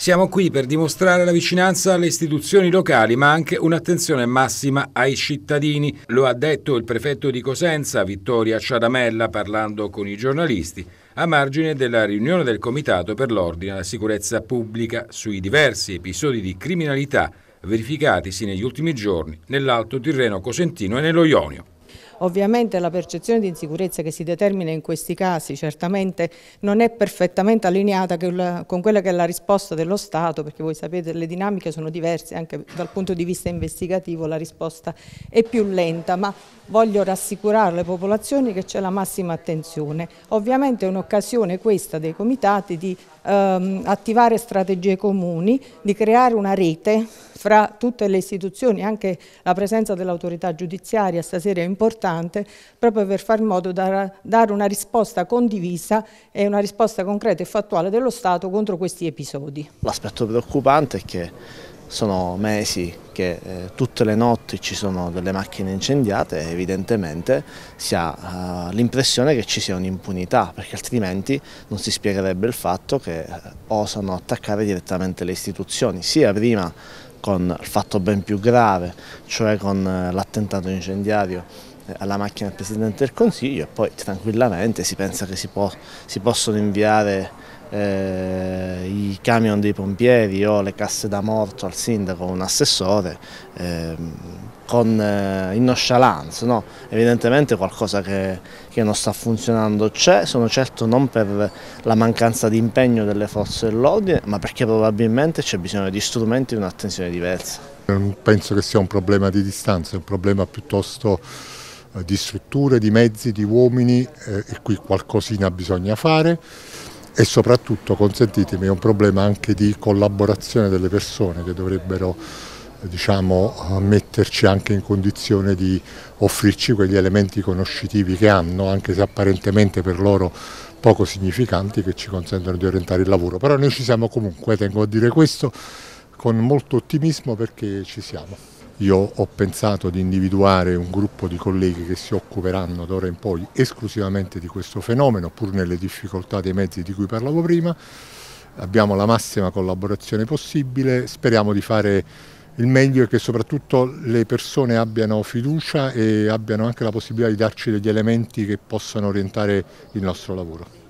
Siamo qui per dimostrare la vicinanza alle istituzioni locali, ma anche un'attenzione massima ai cittadini. Lo ha detto il prefetto di Cosenza, Vittoria Ciadamella, parlando con i giornalisti, a margine della riunione del Comitato per l'Ordine e la Sicurezza Pubblica sui diversi episodi di criminalità verificatisi negli ultimi giorni nell'Alto Tirreno Cosentino e nello Ionio. Ovviamente la percezione di insicurezza che si determina in questi casi certamente non è perfettamente allineata con quella che è la risposta dello Stato, perché voi sapete le dinamiche sono diverse, anche dal punto di vista investigativo la risposta è più lenta, ma voglio rassicurare le popolazioni che c'è la massima attenzione. Ovviamente è un'occasione questa dei comitati di ehm, attivare strategie comuni, di creare una rete fra tutte le istituzioni, anche la presenza dell'autorità giudiziaria stasera è importante, importante proprio per fare in modo da dare una risposta condivisa e una risposta concreta e fattuale dello Stato contro questi episodi. L'aspetto preoccupante è che sono mesi che eh, tutte le notti ci sono delle macchine incendiate e evidentemente si ha eh, l'impressione che ci sia un'impunità perché altrimenti non si spiegherebbe il fatto che eh, osano attaccare direttamente le istituzioni sia prima con il fatto ben più grave, cioè con eh, l'attentato incendiario eh, alla macchina del Presidente del Consiglio e poi tranquillamente si pensa che si, po si possono inviare eh, i camion dei pompieri o le casse da morto al sindaco o un assessore. Eh, con, eh, in nonchalance, no? evidentemente qualcosa che, che, non sta funzionando c'è, sono certo non per la mancanza di impegno delle forze dell'ordine, ma perché probabilmente c'è bisogno di strumenti e un'attenzione diversa. Non penso che sia un problema di distanza, è un problema piuttosto eh, di strutture, di mezzi, di uomini eh, e qui qualcosina bisogna fare e soprattutto consentitemi è un problema anche di collaborazione delle persone che dovrebbero diciamo, metterci anche in condizione di offrirci quegli elementi conoscitivi che hanno, anche se apparentemente per loro poco significanti, che ci consentono di orientare il lavoro. Però noi ci siamo comunque, tengo a dire questo, con molto ottimismo perché ci siamo. Io ho pensato di individuare un gruppo di colleghi che si occuperanno d'ora in poi esclusivamente di questo fenomeno, pur nelle difficoltà dei mezzi di cui parlavo prima. Abbiamo la massima collaborazione possibile, speriamo di fare il meglio è che soprattutto le persone abbiano fiducia e abbiano anche la possibilità di darci degli elementi che possano orientare il nostro lavoro.